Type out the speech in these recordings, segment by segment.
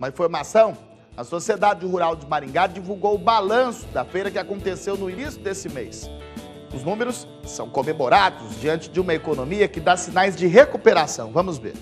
Uma informação: a Sociedade Rural de Maringá divulgou o balanço da feira que aconteceu no início desse mês. Os números são comemorados diante de uma economia que dá sinais de recuperação. Vamos ver.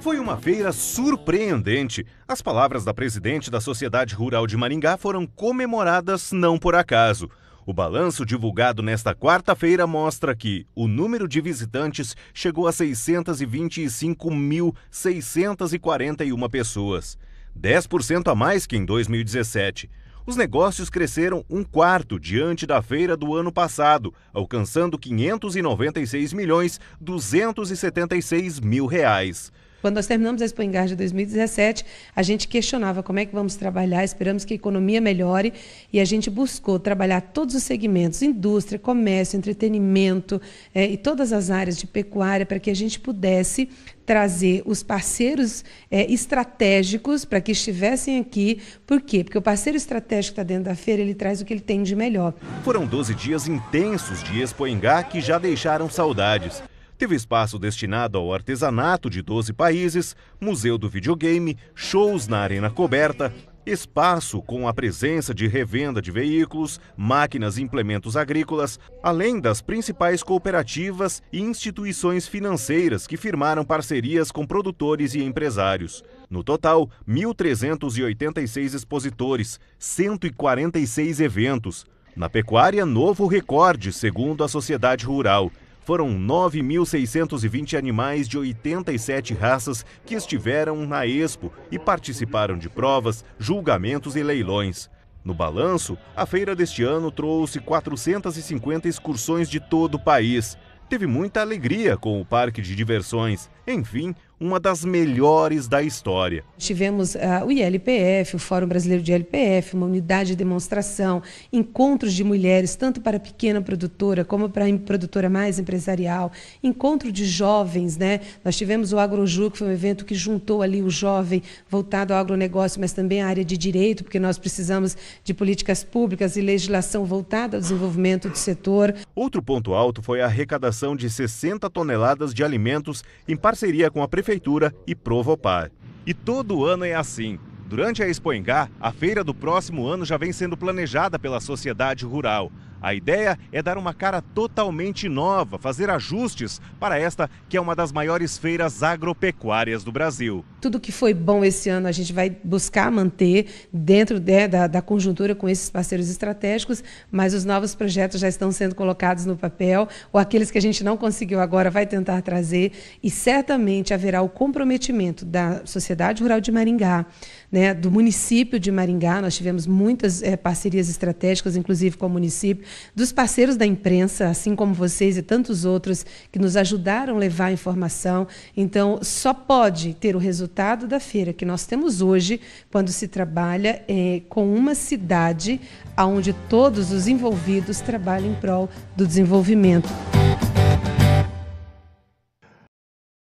Foi uma feira surpreendente. As palavras da presidente da Sociedade Rural de Maringá foram comemoradas não por acaso. O balanço divulgado nesta quarta-feira mostra que o número de visitantes chegou a 625.641 pessoas. 10% a mais que em 2017. Os negócios cresceram um quarto diante da feira do ano passado, alcançando 596 milhões 276 mil reais. Quando nós terminamos a Expo de 2017, a gente questionava como é que vamos trabalhar, esperamos que a economia melhore e a gente buscou trabalhar todos os segmentos, indústria, comércio, entretenimento é, e todas as áreas de pecuária para que a gente pudesse trazer os parceiros é, estratégicos para que estivessem aqui. Por quê? Porque o parceiro estratégico que está dentro da feira, ele traz o que ele tem de melhor. Foram 12 dias intensos de Expo que já deixaram saudades teve espaço destinado ao artesanato de 12 países, museu do videogame, shows na arena coberta, espaço com a presença de revenda de veículos, máquinas e implementos agrícolas, além das principais cooperativas e instituições financeiras que firmaram parcerias com produtores e empresários. No total, 1.386 expositores, 146 eventos. Na pecuária, novo recorde, segundo a Sociedade Rural, foram 9.620 animais de 87 raças que estiveram na Expo e participaram de provas, julgamentos e leilões. No balanço, a feira deste ano trouxe 450 excursões de todo o país. Teve muita alegria com o parque de diversões. Enfim, uma das melhores da história. Tivemos uh, o ILPF, o Fórum Brasileiro de ILPF, uma unidade de demonstração, encontros de mulheres, tanto para pequena produtora como para a produtora mais empresarial, encontro de jovens, né? Nós tivemos o Agroju, que foi um evento que juntou ali o jovem voltado ao agronegócio, mas também à área de direito, porque nós precisamos de políticas públicas e legislação voltada ao desenvolvimento do setor. Outro ponto alto foi a arrecadação de 60 toneladas de alimentos em parceria com a Prefeitura Prefeitura e Provopar. E todo ano é assim. Durante a Expoengá, a feira do próximo ano já vem sendo planejada pela sociedade rural. A ideia é dar uma cara totalmente nova, fazer ajustes para esta que é uma das maiores feiras agropecuárias do Brasil. Tudo que foi bom esse ano a gente vai buscar manter dentro de, né, da, da conjuntura com esses parceiros estratégicos, mas os novos projetos já estão sendo colocados no papel, ou aqueles que a gente não conseguiu agora vai tentar trazer, e certamente haverá o comprometimento da Sociedade Rural de Maringá, né, do município de Maringá. Nós tivemos muitas é, parcerias estratégicas, inclusive com o município, dos parceiros da imprensa, assim como vocês e tantos outros que nos ajudaram a levar a informação. Então, só pode ter o resultado da feira que nós temos hoje quando se trabalha é, com uma cidade onde todos os envolvidos trabalham em prol do desenvolvimento.